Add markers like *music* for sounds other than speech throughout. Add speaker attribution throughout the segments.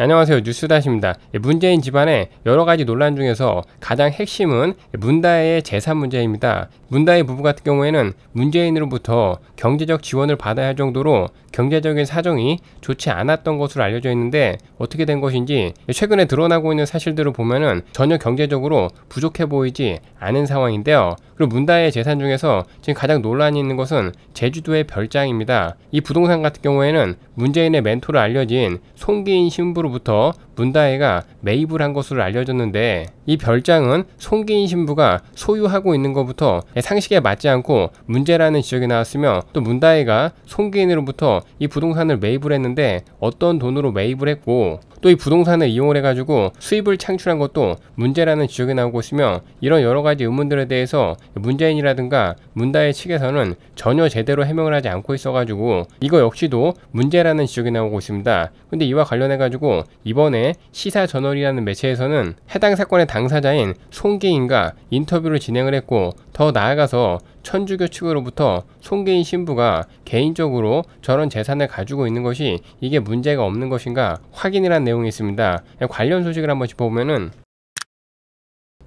Speaker 1: 안녕하세요 뉴스다시입니다 예, 문재인 집안의 여러가지 논란 중에서 가장 핵심은 문다혜의 재산 문제입니다 문다혜 부부 같은 경우에는 문재인으로부터 경제적 지원을 받아야 할 정도로 경제적인 사정이 좋지 않았던 것으로 알려져 있는데 어떻게 된 것인지 예, 최근에 드러나고 있는 사실들을 보면은 전혀 경제적으로 부족해 보이지 않은 상황인데요 그리고 문다혜의 재산 중에서 지금 가장 논란이 있는 것은 제주도의 별장입니다 이 부동산 같은 경우에는 문재인의 멘토로 알려진 송기인 신부로 로부터 문다혜가 매입을 한 것으로 알려졌는데 이 별장은 송기인 신부가 소유하고 있는 것부터 상식에 맞지 않고 문제라는 지적이 나왔으며 또 문다혜가 송기인으로부터 이 부동산을 매입을 했는데 어떤 돈으로 매입을 했고 또 이 부동산을 이용을 해가지고 수입을 창출한 것도 문제라는 지적이 나오고 있으며 이런 여러 가지 의문들에 대해서 문재인이라든가 문다혜 측에서는 전혀 제대로 해명을 하지 않고 있어가지고 이거 역시도 문제라는 지적이 나오고 있습니다. 근데 이와 관련해가지고 이번에 시사저널이라는 매체에서는 해당 사건의 당사자인 송계인과 인터뷰를 진행을 했고 더 나아가서 천주교 측으로부터 송계인 신부가 개인적으로 저런 재산을 가지고 있는 것이 이게 문제가 없는 것인가 확인이란 내용이 있습니다. 관련 소식을 한번 짚어보면은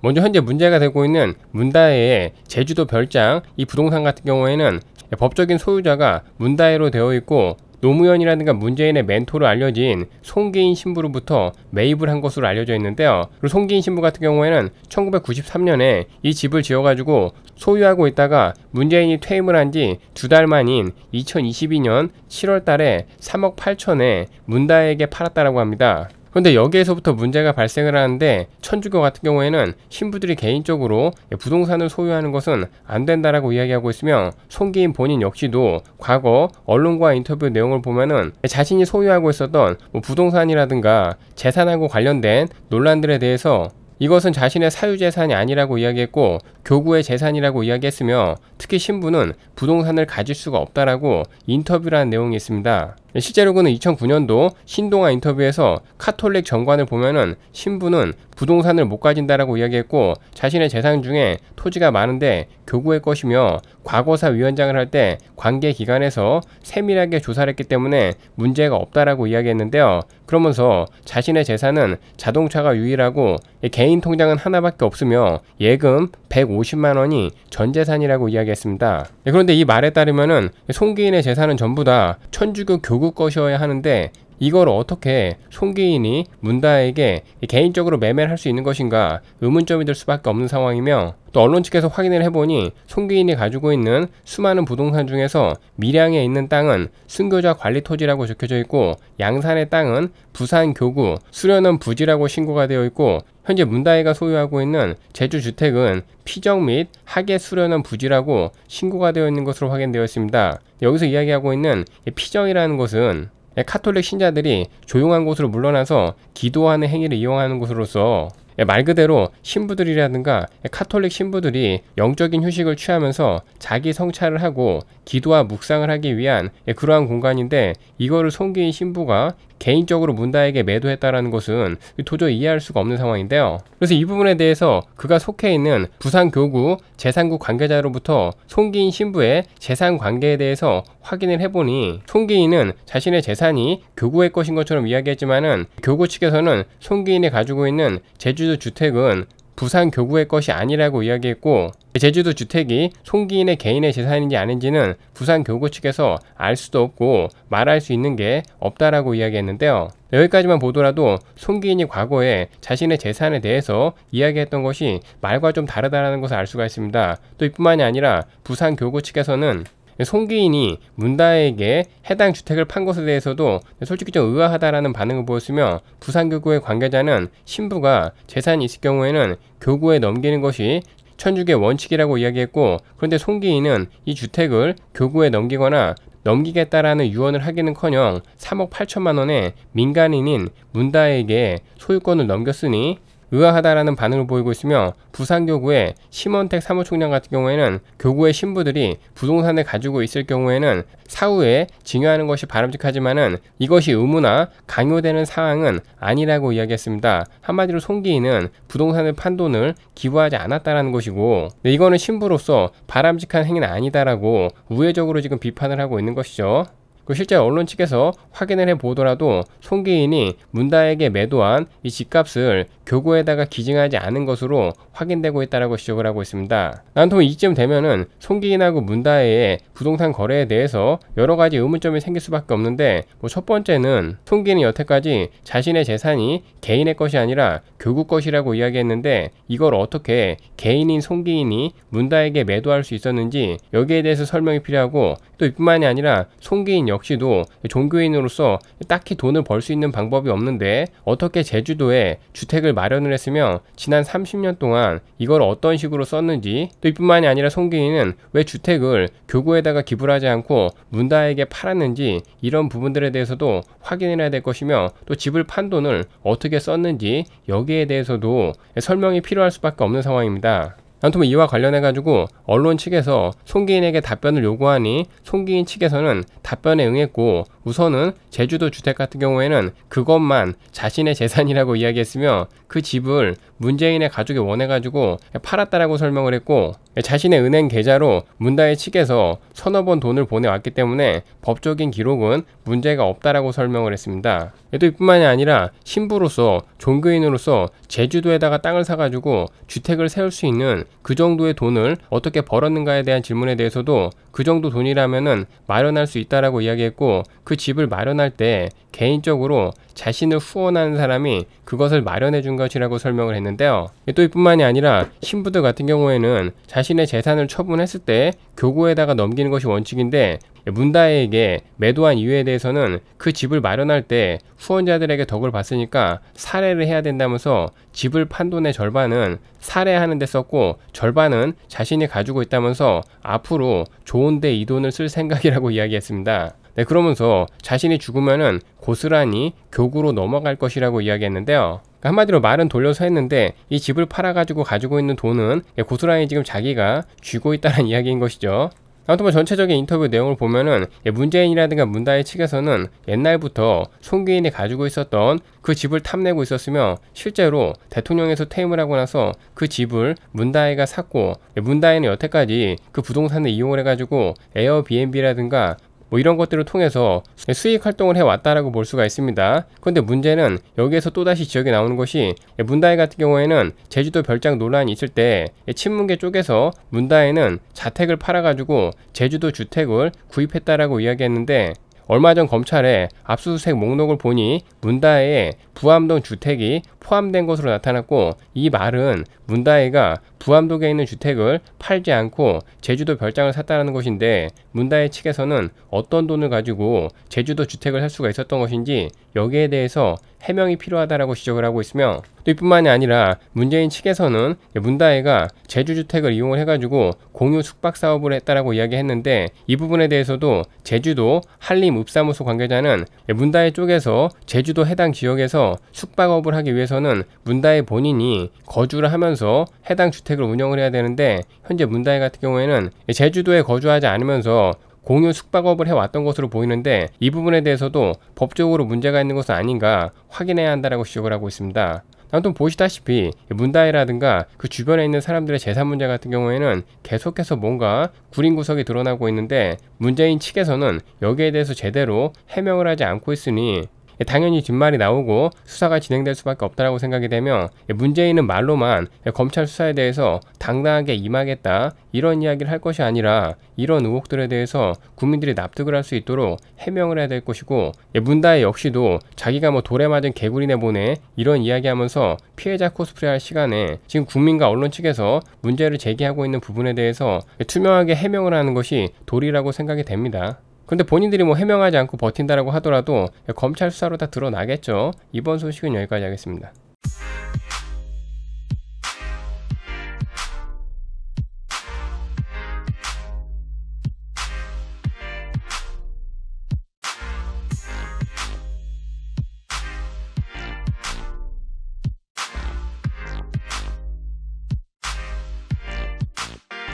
Speaker 1: 먼저 현재 문제가 되고 있는 문다해의 제주도 별장 이 부동산 같은 경우에는 법적인 소유자가 문다해로 되어 있고 노무현이라든가 문재인의 멘토로 알려진 송기인 신부로부터 매입을 한 것으로 알려져 있는데요. 그리고 송기인 신부 같은 경우에는 1993년에 이 집을 지어가지고 소유하고 있다가 문재인이 퇴임을 한 지 두 달 만인 2022년 7월 달에 3억 8천에 문다에게 팔았다라고 합니다. 그런데 여기에서부터 문제가 발생을 하는데 천주교 같은 경우에는 신부들이 개인적으로 부동산을 소유하는 것은 안 된다라고 이야기하고 있으며 송기인 본인 역시도 과거 언론과 인터뷰 내용을 보면은 자신이 소유하고 있었던 뭐 부동산이라든가 재산하고 관련된 논란들에 대해서 이것은 자신의 사유재산이 아니라고 이야기했고 교구의 재산이라고 이야기했으며 특히 신부는 부동산을 가질 수가 없다라고 인터뷰라는 내용이 있습니다. 실제로 그는 2009년도 신동아 인터뷰에서 카톨릭 정관을 보면은 신부는 부동산을 못 가진다라고 이야기했고 자신의 재산 중에 토지가 많은데 교구의 것이며 과거사 위원장을 할 때 관계 기관에서 세밀하게 조사를 했기 때문에 문제가 없다라고 이야기했는데요. 그러면서 자신의 재산은 자동차가 유일하고 개인 통장은 하나밖에 없으며 예금 150 350만 원이 전재산이라고 이야기했습니다. 네, 그런데 이 말에 따르면 송기인의 재산은 전부 다 천주교 교구 것이어야 하는데 이걸 어떻게 총기인이 문다에게 개인적으로 매매를 할 수 있는 것인가 의문점이 될 수밖에 없는 상황이며 또 언론 측에서 확인을 해보니 총기인이 가지고 있는 수많은 부동산 중에서 밀양에 있는 땅은 순교자 관리 토지라고 적혀져 있고 양산의 땅은 부산 교구 수련원 부지라고 신고가 되어 있고 현재 문다이가 소유하고 있는 제주 주택은 피정 및 학예 수련원 부지라고 신고가 되어 있는 것으로 확인되었습니다. 여기서 이야기하고 있는 피정이라는 것은 예, 카톨릭 신자들이 조용한 곳으로 물러나서 기도하는 행위를 이용하는 곳으로서 예, 말 그대로 신부들이라든가 카톨릭 신부들이 영적인 휴식을 취하면서 자기 성찰을 하고 기도와 묵상을 하기 위한 예, 그러한 공간인데 이거를 송기인 신부가 개인적으로 문다에게 매도했다라는 것은 도저히 이해할 수가 없는 상황인데요. 그래서 이 부분에 대해서 그가 속해 있는 부산교구 재산국 관계자로부터 송기인 신부의 재산 관계에 대해서 확인을 해보니 송기인은 자신의 재산이 교구의 것인 것처럼 이야기했지만은 교구 측에서는 송기인이 가지고 있는 제주도 주택은 부산 교구의 것이 아니라고 이야기했고 제주도 주택이 송기인의 개인의 재산인지 아닌지는 부산 교구 측에서 알 수도 없고 말할 수 있는 게 없다라고 이야기했는데요. 여기까지만 보더라도 송기인이 과거에 자신의 재산에 대해서 이야기했던 것이 말과 좀 다르다는 라 것을 알 수가 있습니다. 또 이뿐만이 아니라 부산 교구 측에서는 송기인이 문다에게 해당 주택을 판 것에 대해서도 솔직히 좀 의아하다라는 반응을 보였으며 부산교구의 관계자는 신부가 재산이 있을 경우에는 교구에 넘기는 것이 천주교의 원칙이라고 이야기했고 그런데 송기인은 이 주택을 교구에 넘기거나 넘기겠다라는 유언을 하기는커녕 3억 8천만 원에 민간인인 문다에게 소유권을 넘겼으니 의아하다라는 반응을 보이고 있으며 부산교구의 심원택 사무총장 같은 경우에는 교구의 신부들이 부동산을 가지고 있을 경우에는 사후에 증여하는 것이 바람직하지만은 이것이 의무나 강요되는 사항은 아니라고 이야기했습니다. 한마디로 송기인은 부동산을 판 돈을 기부하지 않았다라는 것이고 네, 이거는 신부로서 바람직한 행위는 아니다라고 우회적으로 지금 비판을 하고 있는 것이죠. 그 실제 언론 측에서 확인을 해보더라도 송기인이 문다에게 매도한 이 집값을 교구에다가 기증하지 않은 것으로 확인되고 있다라고 지적을 하고 있습니다. 난통 이쯤 되면은 송기인하고 문다혜의 부동산 거래에 대해서 여러 가지 의문점이 생길 수밖에 없는데 뭐 첫 번째는 송기인은 여태까지 자신의 재산이 개인의 것이 아니라 교구 것이라고 이야기했는데 이걸 어떻게 개인인 송기인이 문다에게 매도할 수 있었는지 여기에 대해서 설명이 필요하고 또 이뿐만이 아니라 송기인 역시도 종교인으로서 딱히 돈을 벌 수 있는 방법이 없는데 어떻게 제주도에 주택을 마련을 했으며 지난 30년 동안 이걸 어떤 식으로 썼는지 또 이뿐만이 아니라 송기인은 왜 주택을 교구에다가 기부를 하지 않고 문다에게 팔았는지 이런 부분들에 대해서도 확인 해야 될 것이며 또 집을 판 돈을 어떻게 썼는지 여기에 대해서도 설명이 필요할 수밖에 없는 상황입니다. 아무튼 이와 관련해 가지고 언론 측에서 송기인에게 답변을 요구하니 송기인 측에서는 답변에 응했고 우선은 제주도 주택 같은 경우에는 그것만 자신의 재산이라고 이야기했으며 그 집을 문재인의 가족이 원해 가지고 팔았다라고 설명을 했고 자신의 은행 계좌로 문다의 측에서 서너 번 돈을 보내왔기 때문에 법적인 기록은 문제가 없다라고 설명을 했습니다. 또 이뿐만이 아니라 신부로서 종교인으로서 제주도에다가 땅을 사가지고 주택을 세울 수 있는 그 정도의 돈을 어떻게 벌었는가에 대한 질문에 대해서도 그 정도 돈이라면 마련할 수 있다라고 이야기했고 그 집을 마련할 때 개인적으로 자신을 후원하는 사람이 그것을 마련해 준 것이라고 설명을 했는데요. 또 이뿐만이 아니라 신부들 같은 경우에는 자신의 재산을 처분했을 때 교구에다가 넘기는 것이 원칙인데 문다에게 매도한 이유에 대해서는 그 집을 마련할 때 후원자들에게 덕을 봤으니까 사례를 해야 된다면서 집을 판 돈의 절반은 사례하는 데 썼고 절반은 자신이 가지고 있다면서 앞으로 좋은데 이 돈을 쓸 생각이라고 *laughs* 이야기했습니다. 네, 그러면서 자신이 죽으면은 고스란히 교구로 넘어갈 것이라고 이야기했는데요. 그러니까 한마디로 말은 돌려서 했는데 이 집을 팔아가지고 가지고 있는 돈은 고스란히 지금 자기가 쥐고 있다는 *laughs* 이야기인 것이죠. 아무튼 뭐 전체적인 인터뷰 내용을 보면은 예, 문재인이라든가 문다혜 측에서는 옛날부터 총기인이 가지고 있었던 그 집을 탐내고 있었으며 실제로 대통령에서 퇴임을 하고 나서 그 집을 문다혜가 샀고 예, 문다혜는 여태까지 그 부동산을 이용을 해가지고 에어비앤비라든가 뭐 이런 것들을 통해서 수익 활동을 해왔다라고 볼 수가 있습니다. 그런데 문제는 여기에서 또다시 지역이 나오는 것이 문다해 같은 경우에는 제주도 별장 논란이 있을 때 친문계 쪽에서 문다해는 자택을 팔아가지고 제주도 주택을 구입했다라고 이야기했는데 얼마 전 검찰에 압수수색 목록을 보니 문다혜의 부암동 주택이 포함된 것으로 나타났고 이 말은 문다혜가 부암동에 있는 주택을 팔지 않고 제주도 별장을 샀다는 것인데 문다혜 측에서는 어떤 돈을 가지고 제주도 주택을 살 수가 있었던 것인지 여기에 대해서 해명이 필요하다라고 지적을 하고 있으며 또 이뿐만이 아니라 문재인 측에서는 문다혜가 제주주택을 이용을 해가지고 공유 숙박 사업을 했다라고 이야기했는데 이 부분에 대해서도 제주도 한림읍사무소 관계자는 문다혜 쪽에서 제주도 해당 지역에서 숙박업을 하기 위해서는 문다혜 본인이 거주를 하면서 해당 주택을 운영을 해야 되는데 현재 문다혜 같은 경우에는 제주도에 거주하지 않으면서 공유 숙박업을 해왔던 것으로 보이는데 이 부분에 대해서도 법적으로 문제가 있는 것은 아닌가 확인해야 한다라고 지적을 하고 있습니다. 아무튼 보시다시피 문다이라든가 그 주변에 있는 사람들의 재산 문제 같은 경우에는 계속해서 뭔가 구린 구석이 드러나고 있는데 문재인 측에서는 여기에 대해서 제대로 해명을 하지 않고 있으니 예, 당연히 뒷말이 나오고 수사가 진행될 수밖에 없다고 생각이 되면 예, 문재인은 말로만 예, 검찰 수사에 대해서 당당하게 임하겠다 이런 이야기를 할 것이 아니라 이런 의혹들에 대해서 국민들이 납득을 할 수 있도록 해명을 해야 될 것이고 문다혜 역시도 자기가 뭐 돌에 맞은 개구리네 보네 이런 이야기하면서 피해자 코스프레할 시간에 지금 국민과 언론 측에서 문제를 제기하고 있는 부분에 대해서 투명하게 해명을 하는 것이 도리라고 생각이 됩니다. 근데 본인들이 뭐 해명하지 않고 버틴다라고 하더라도 검찰 수사로 다 드러나겠죠. 이번 소식은 여기까지 하겠습니다.